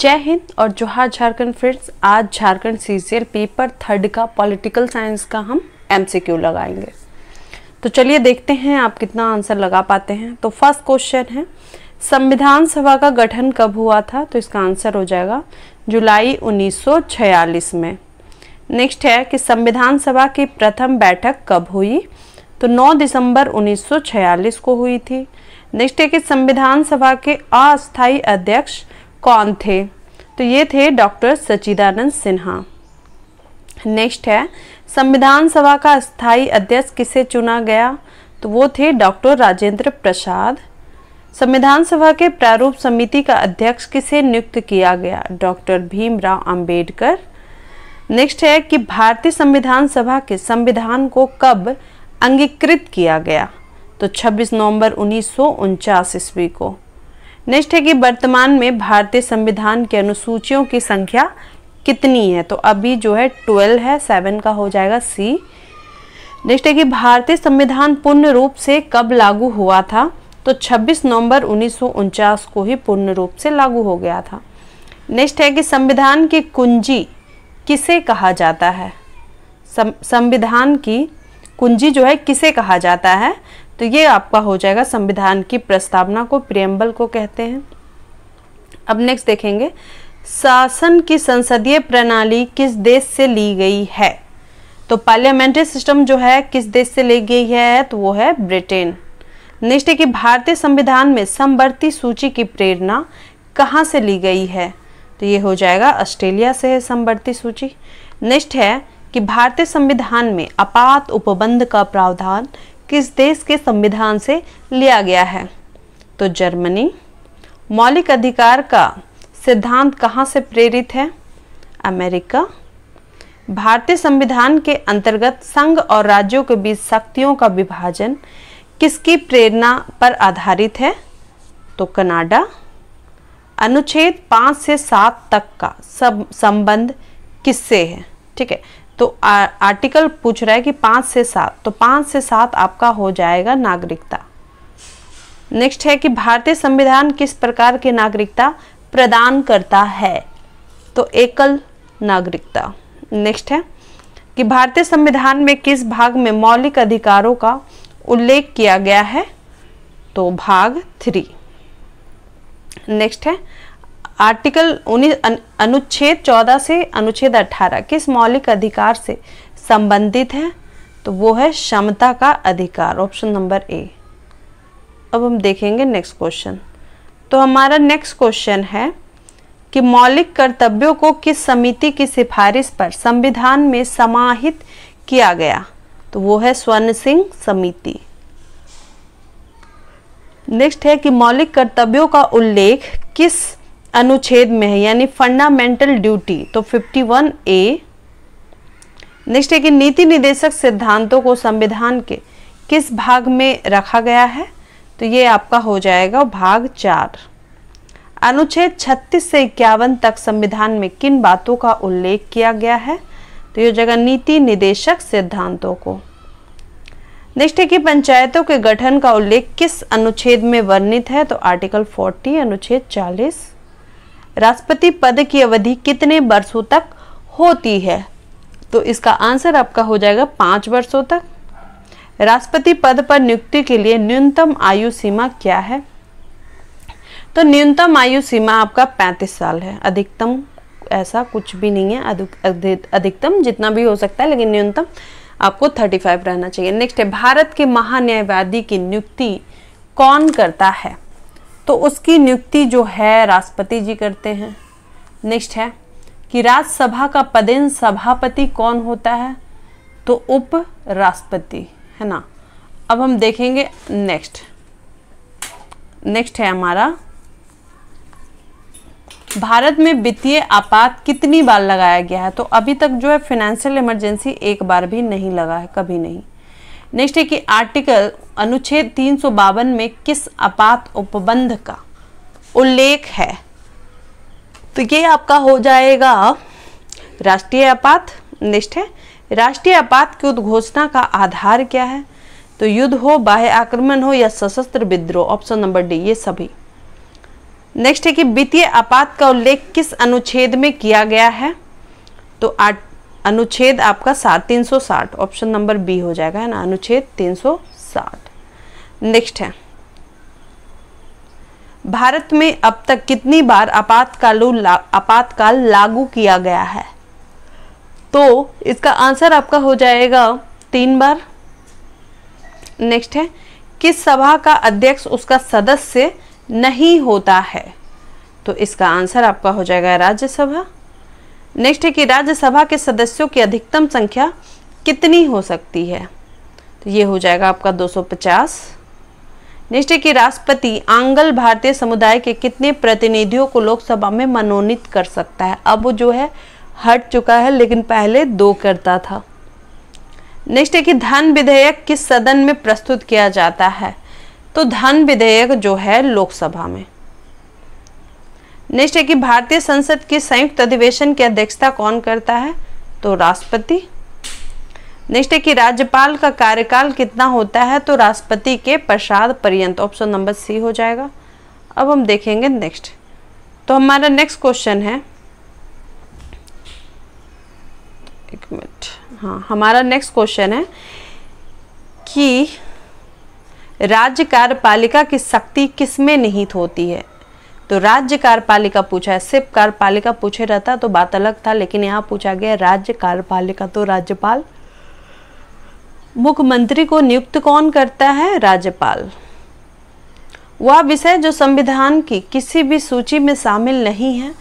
जय हिंद और जोहार झारखंड फ्रेंड्स आज झारखंड सीसीएल पेपर थर्ड का पॉलिटिकल साइंस का हम एमसीक्यू लगाएंगे तो चलिए देखते हैं आप कितना आंसर लगा पाते हैं तो फर्स्ट क्वेश्चन है संविधान सभा का गठन कब हुआ था तो इसका आंसर हो जाएगा जुलाई 1946 में नेक्स्ट है कि संविधान सभा की प्रथम बैठक कब हुई तो 9 दिसंबर 1946 को हुई थी नेक्स्ट है कि संविधान सभा के अस्थायी अध्यक्ष कौन थे तो ये थे डॉक्टर सचिदानंद सिन्हा नेक्स्ट है संविधान सभा का स्थायी अध्यक्ष किसे चुना गया तो वो थे डॉक्टर राजेंद्र प्रसाद संविधान सभा के प्रारूप समिति का अध्यक्ष किसे नियुक्त किया गया डॉक्टर भीमराव अंबेडकर नेक्स्ट है कि भारतीय संविधान सभा के संविधान को कब अंगीकृत किया गया तो 26 नवंबर उन्नीस ईस्वी को नेक्स्ट है कि वर्तमान में भारतीय संविधान के अनुसूचियों की संख्या कितनी है तो अभी जो है ट्वेल्व है सेवन का हो जाएगा सी नेक्स्ट है कि भारतीय संविधान पूर्ण रूप से कब लागू हुआ था तो 26 नवंबर उन्नीस को ही पूर्ण रूप से लागू हो गया था नेक्स्ट है कि संविधान की कुंजी किसे कहा जाता है संविधान की कुंजी जो है किसे कहा जाता है तो ये आपका हो जाएगा संविधान की प्रस्तावना को प्रियम्बल को कहते हैं अब नेक्स्ट देखेंगे शासन की संसदीय प्रणाली किस देश से ली गई है तो पार्लियामेंट्री सिस्टम जो है किस देश से ली गई है तो वो है ब्रिटेन नेक्स्ट है कि भारतीय संविधान में समवर्ती सूची की प्रेरणा कहाँ से ली गई है तो ये हो जाएगा ऑस्ट्रेलिया से है समवर्ती सूची नेक्स्ट है कि भारतीय संविधान में आपात उपबंध का प्रावधान किस देश के संविधान से लिया गया है तो जर्मनी मौलिक अधिकार का सिद्धांत कहाँ से प्रेरित है अमेरिका भारतीय संविधान के अंतर्गत संघ और राज्यों के बीच शक्तियों का विभाजन किसकी प्रेरणा पर आधारित है तो कनाडा अनुच्छेद पाँच से सात तक का सब संबंध किससे है ठीक है तो आ, आर्टिकल पूछ रहा है कि पाँच से सात तो पाँच से सात आपका हो जाएगा नागरिकता नेक्स्ट है कि भारतीय संविधान किस प्रकार की नागरिकता प्रदान करता है तो एकल नागरिकता नेक्स्ट है कि भारतीय संविधान में किस भाग में मौलिक अधिकारों का उल्लेख किया गया है तो भाग थ्री नेक्स्ट है आर्टिकल उन्नीस अनुच्छेद 14 से अनुच्छेद 18 किस मौलिक अधिकार से संबंधित है तो वो है क्षमता का अधिकार ऑप्शन नंबर ए अब हम देखेंगे नेक्स्ट क्वेश्चन तो हमारा नेक्स्ट क्वेश्चन है कि मौलिक कर्तव्यों को किस समिति की सिफारिश पर संविधान में समाहित किया गया तो वो है स्वर्ण सिंह समिति नेक्स्ट है कि मौलिक कर्तव्यों का उल्लेख किस अनुच्छेद में है यानी फंडामेंटल ड्यूटी तो 51 ए नेक्स्ट है कि नीति निदेशक सिद्धांतों को संविधान के किस भाग में रखा गया है तो ये आपका हो जाएगा भाग चार अनुच्छेद 36 से इक्यावन तक संविधान में किन बातों का उल्लेख किया गया है तो ये जगह नीति निदेशक सिद्धांतों को नेक्स्ट है कि पंचायतों के गठन का उल्लेख किस अनुच्छेद में वर्णित है तो आर्टिकल 40 अनुच्छेद 40 राष्ट्रपति पद की अवधि कितने वर्षों तक होती है तो इसका आंसर आपका हो जाएगा पाँच वर्षों तक राष्ट्रपति पद पर नियुक्ति के लिए न्यूनतम आयु सीमा क्या है तो न्यूनतम आयु सीमा आपका पैंतीस साल है अधिकतम ऐसा कुछ भी नहीं है अधिकतम जितना भी हो सकता है लेकिन न्यूनतम आपको 35 रहना चाहिए नेक्स्ट है भारत के महान्यायवादी की नियुक्ति कौन करता है तो उसकी नियुक्ति जो है राष्ट्रपति जी करते हैं नेक्स्ट है कि राज्यसभा का पदेन सभापति कौन होता है तो उप राष्ट्रपति है ना अब हम देखेंगे नेक्स्ट नेक्स्ट है हमारा भारत में वित्तीय आपात कितनी बार लगाया गया है तो अभी तक जो है फिनेंशियल इमरजेंसी एक बार भी नहीं लगा है कभी नहीं नेक्स्ट है कि आर्टिकल अनुच्छेद तीन में किस आपात उपबंध का उल्लेख है तो ये आपका हो जाएगा राष्ट्रीय आपात नेक्स्ट है राष्ट्रीय आपात की उद्घोषणा का आधार क्या है तो युद्ध हो बाह्य आक्रमण हो या सशस्त्र विद्रोह ऑप्शन नंबर डी ये सभी नेक्स्ट है कि वित्तीय आपात का उल्लेख किस अनुच्छेद में किया गया है तो आठ अनुच्छेद आपका सात तीन सौ साठ ऑप्शन नंबर बी हो जाएगा है ना अनुच्छेद तीन सौ साठ नेक्स्ट है भारत में अब तक कितनी बार आपातकाल आपातकाल लागू किया गया है तो इसका आंसर आपका हो जाएगा तीन बार नेक्स्ट है किस सभा का अध्यक्ष उसका सदस्य नहीं होता है तो इसका आंसर आपका हो जाएगा राज्यसभा नेक्स्ट है कि राज्यसभा के सदस्यों की अधिकतम संख्या कितनी हो सकती है तो ये हो जाएगा आपका 250 नेक्स्ट है कि राष्ट्रपति आंगल भारतीय समुदाय के कितने प्रतिनिधियों को लोकसभा में मनोनीत कर सकता है अब जो है हट चुका है लेकिन पहले दो करता था नेक्स्ट है कि धन विधेयक किस सदन में प्रस्तुत किया जाता है तो धन विधेयक जो है लोकसभा में नेक्स्ट है कि भारतीय संसद के संयुक्त अधिवेशन की अध्यक्षता कौन करता है तो राष्ट्रपति नेक्स्ट है कि राज्यपाल का कार्यकाल कितना होता है तो राष्ट्रपति के प्रसाद पर्यंत ऑप्शन नंबर सी हो जाएगा अब हम देखेंगे नेक्स्ट तो हमारा नेक्स्ट क्वेश्चन है एक मिनट हाँ हमारा नेक्स्ट क्वेश्चन है कि राज्य कार्यपालिका की शक्ति किसमें निहित होती है तो राज्य कार्यपालिका पूछा है सिर्फ कार्यपालिका पूछे रहता तो बात अलग था लेकिन यहाँ पूछा गया राज्य कार्यपालिका तो राज्यपाल मुख्यमंत्री को नियुक्त कौन करता है राज्यपाल वह विषय जो संविधान की किसी भी सूची में शामिल नहीं है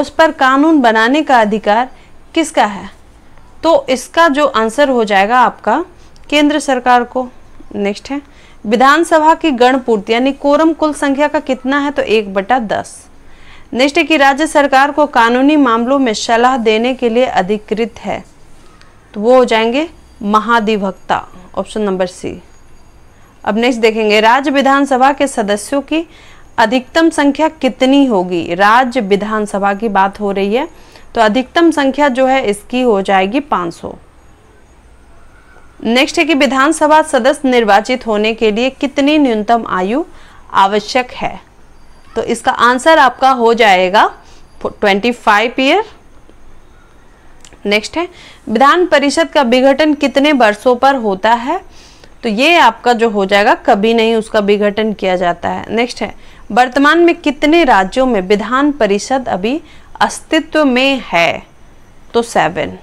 उस पर कानून बनाने का अधिकार किसका है तो इसका जो आंसर हो जाएगा आपका केंद्र सरकार को नेक्स्ट है विधानसभा की गणपूर्ति यानी कोरम कुल संख्या का कितना है तो एक बटा दस नेक्स्ट है कि राज्य सरकार को कानूनी मामलों में सलाह देने के लिए अधिकृत है तो वो हो जाएंगे महाधिवक्ता ऑप्शन नंबर सी अब नेक्स्ट देखेंगे राज्य विधानसभा के सदस्यों की अधिकतम संख्या कितनी होगी राज्य विधानसभा की बात हो रही है तो अधिकतम संख्या जो है इसकी हो जाएगी 500 नेक्स्ट है कि विधानसभा सदस्य निर्वाचित होने के लिए कितनी न्यूनतम आयु आवश्यक है तो इसका आंसर आपका हो जाएगा 25 ईयर नेक्स्ट है विधान परिषद का विघटन कितने वर्षों पर होता है तो ये आपका जो हो जाएगा कभी नहीं उसका विघटन किया जाता है नेक्स्ट है वर्तमान में कितने राज्यों में विधान परिषद अभी अस्तित्व में है तो सेवन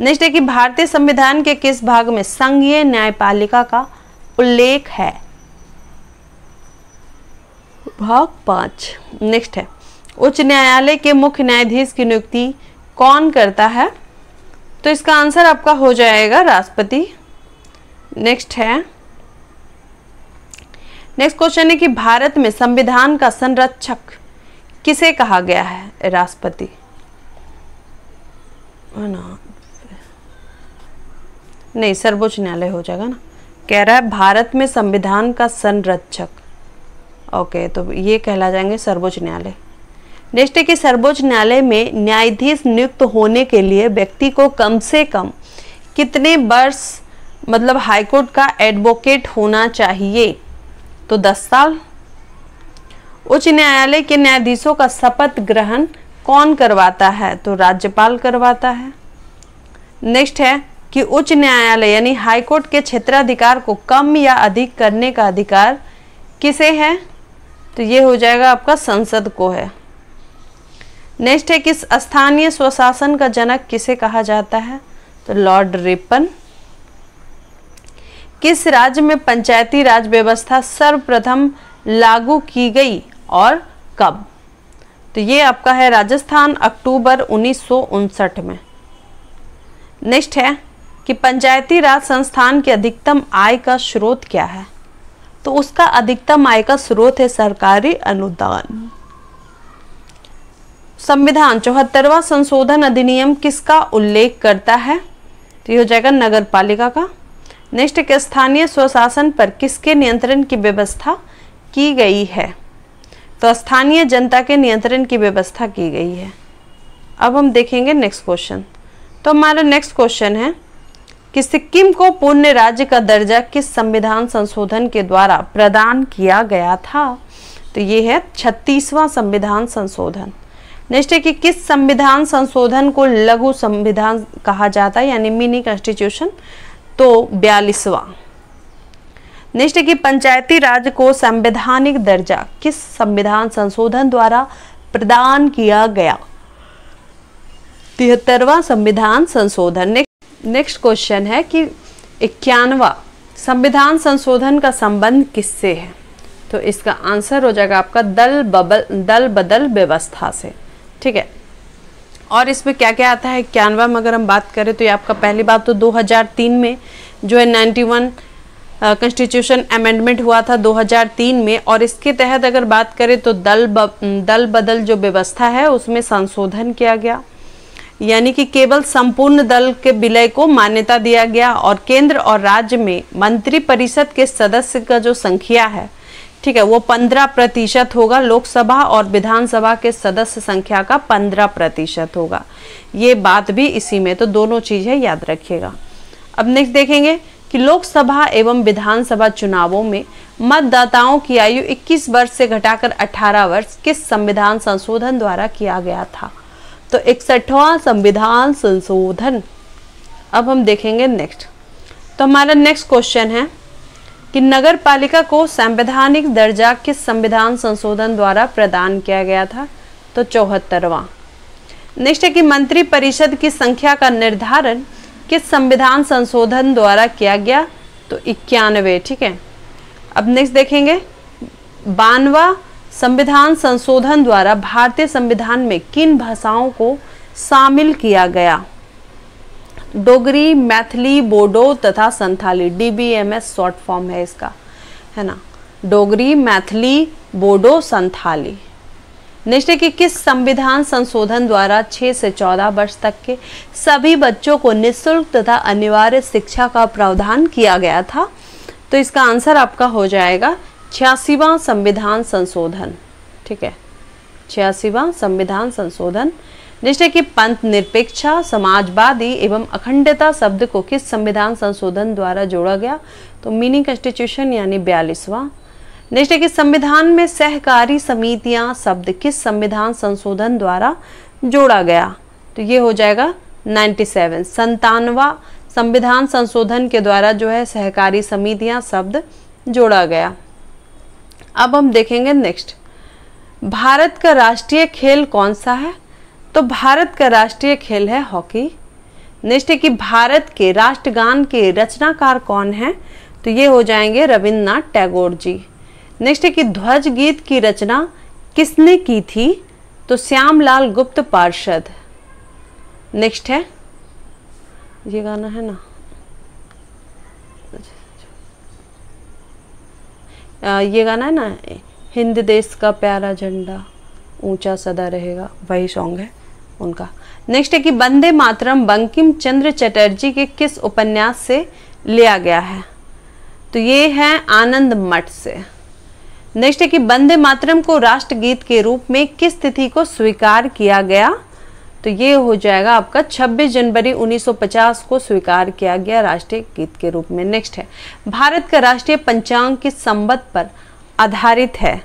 नेक्स्ट है कि भारतीय संविधान के किस भाग में संघीय न्यायपालिका का उल्लेख है भाग पांच नेक्स्ट है उच्च न्यायालय के मुख्य न्यायाधीश की नियुक्ति कौन करता है तो इसका आंसर आपका हो जाएगा राष्ट्रपति नेक्स्ट है नेक्स्ट क्वेश्चन है कि भारत में संविधान का संरक्षक किसे कहा गया है राष्ट्रपति है ना नहीं सर्वोच्च न्यायालय हो जाएगा ना कह रहा है भारत में संविधान का संरक्षक ओके तो ये कहला जाएंगे सर्वोच्च न्यायालय नेक्स्ट है कि सर्वोच्च न्यायालय में न्यायाधीश नियुक्त होने के लिए व्यक्ति को कम से कम कितने वर्ष मतलब हाईकोर्ट का एडवोकेट होना चाहिए तो दस साल उच्च न्यायालय के न्यायाधीशों का शपथ ग्रहण कौन करवाता है तो राज्यपाल करवाता है नेक्स्ट है कि उच्च न्यायालय यानी हाईकोर्ट के क्षेत्राधिकार को कम या अधिक करने का अधिकार किसे है तो ये हो जाएगा आपका संसद को है नेक्स्ट है कि स्थानीय स्वशासन का जनक किसे कहा जाता है तो लॉर्ड रिपन किस राज्य में पंचायती राज व्यवस्था सर्वप्रथम लागू की गई और कब तो ये आपका है राजस्थान अक्टूबर उन्नीस में नेक्स्ट है कि पंचायती राज संस्थान की अधिकतम आय का स्रोत क्या है तो उसका अधिकतम आय का स्रोत है सरकारी अनुदान संविधान चौहत्तरवा संशोधन अधिनियम किसका उल्लेख करता है तो ये हो जाएगा नगर पालिका का नेक्स्ट के स्थानीय स्वशासन पर किसके नियंत्रण की व्यवस्था की गई है तो स्थानीय जनता के नियंत्रण की व्यवस्था की गई है अब हम देखेंगे नेक्स्ट क्वेश्चन तो हमारा नेक्स्ट क्वेश्चन है कि सिक्किम को पूर्ण राज्य का दर्जा किस संविधान संशोधन के द्वारा प्रदान किया गया था तो ये है छत्तीसवां संविधान संशोधन नेक्स्ट है कि किस संविधान संशोधन को लघु संविधान कहा जाता है यानी मिनी कॉन्स्टिट्यूशन तो बयालीसवां नेक्स्ट है कि पंचायती राज को संवैधानिक दर्जा किस संविधान संशोधन द्वारा प्रदान किया गया तिहत्तरवा संविधान संशोधन नेक्स्ट नेक्स्ट क्वेश्चन है कि इक्यानवा संविधान संशोधन का संबंध किससे है तो इसका आंसर हो जाएगा आपका दल बबल दल बदल व्यवस्था से ठीक है और इसमें क्या क्या आता है इक्यानवा में अगर हम बात करें तो ये आपका पहली बात तो 2003 में जो है 91 कॉन्स्टिट्यूशन अमेंडमेंट हुआ था 2003 में और इसके तहत अगर बात करें तो दल ब, दल बदल जो व्यवस्था है उसमें संशोधन किया गया यानी कि केवल संपूर्ण दल के विलय को मान्यता दिया गया और केंद्र और राज्य में मंत्री परिषद के सदस्य का जो संख्या है ठीक है वो पंद्रह प्रतिशत होगा लोकसभा और विधानसभा के सदस्य संख्या का पंद्रह प्रतिशत होगा ये बात भी इसी में तो दोनों चीज़ें याद रखिएगा अब नेक्स्ट देखेंगे कि लोकसभा एवं विधानसभा चुनावों में मतदाताओं की आयु 21 वर्ष से घटाकर 18 वर्ष किस संविधान संशोधन द्वारा किया गया था तो इकसठवा संविधान संशोधन अब हम देखेंगे नेक्स्ट तो हमारा नेक्स्ट क्वेश्चन है कि नगर पालिका को संवैधानिक दर्जा किस संविधान संशोधन द्वारा प्रदान किया गया था तो चौहत्तरवा नेक्स्ट है कि मंत्री परिषद की संख्या का निर्धारण किस संविधान संशोधन द्वारा किया गया तो इक्यानवे ठीक है अब नेक्स्ट देखेंगे बानवा संविधान संशोधन द्वारा भारतीय संविधान में किन भाषाओं को शामिल किया गया डोगरी मैथिली बोडो तथा Santhali D B M S short form है इसका है ना डोगरी मैथिली बोडो संथाली निश्चय की कि किस संविधान संशोधन द्वारा 6 से 14 वर्ष तक के सभी बच्चों को निःशुल्क तथा अनिवार्य शिक्षा का प्रावधान किया गया था तो इसका आंसर आपका हो जाएगा छियासीवा संविधान संशोधन ठीक है छियासीवा संविधान संशोधन जिससे कि पंथ निरपेक्षा समाजवादी एवं अखंडता शब्द को किस संविधान संशोधन द्वारा जोड़ा गया तो मिनी कॉन्स्टिट्यूशन यानी बयालीसवां नेक्स्ट है कि संविधान में सहकारी समितियां शब्द किस संविधान संशोधन द्वारा जोड़ा गया तो ये हो जाएगा 97 संतानवा संविधान संशोधन के द्वारा जो है सहकारी समितियां शब्द जोड़ा गया अब हम देखेंगे नेक्स्ट भारत का राष्ट्रीय खेल कौन सा है तो भारत का राष्ट्रीय खेल है हॉकी नेक्स्ट है कि भारत के राष्ट्रगान के रचनाकार कौन हैं तो ये हो जाएंगे रविन्द्रनाथ टैगोर जी नेक्स्ट है कि ध्वज गीत की रचना किसने की थी तो श्यामलाल गुप्त पार्षद नेक्स्ट है ये गाना है ना आ, ये गाना है ना हिंद देश का प्यारा झंडा ऊंचा सदा रहेगा वही सॉन्ग है उनका नेक्स्ट है कि वंदे मातरम बंकिम चंद्र चटर्जी के किस उपन्यास से लिया गया है तो ये है आनंद मठ से नेक्स्ट है कि वंदे मातरम को राष्ट्रगीत के रूप में किस तिथि को स्वीकार किया गया तो ये हो जाएगा आपका 26 जनवरी 1950 को स्वीकार किया गया राष्ट्रीय गीत के रूप में नेक्स्ट है भारत का राष्ट्रीय पंचांग किस संबत पर आधारित है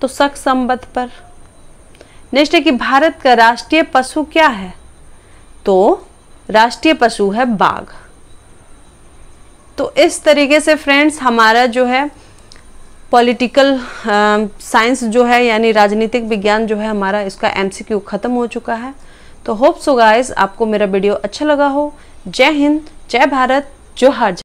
तो सख संबत पर नेक्स्ट है कि भारत का राष्ट्रीय पशु क्या है तो राष्ट्रीय पशु है बाघ तो इस तरीके से फ्रेंड्स हमारा जो है पॉलिटिकल साइंस जो है यानी राजनीतिक विज्ञान जो है हमारा इसका एमसीक्यू ख़त्म हो चुका है तो होप सो गाइज आपको मेरा वीडियो अच्छा लगा हो जय हिंद जय भारत जो जोहार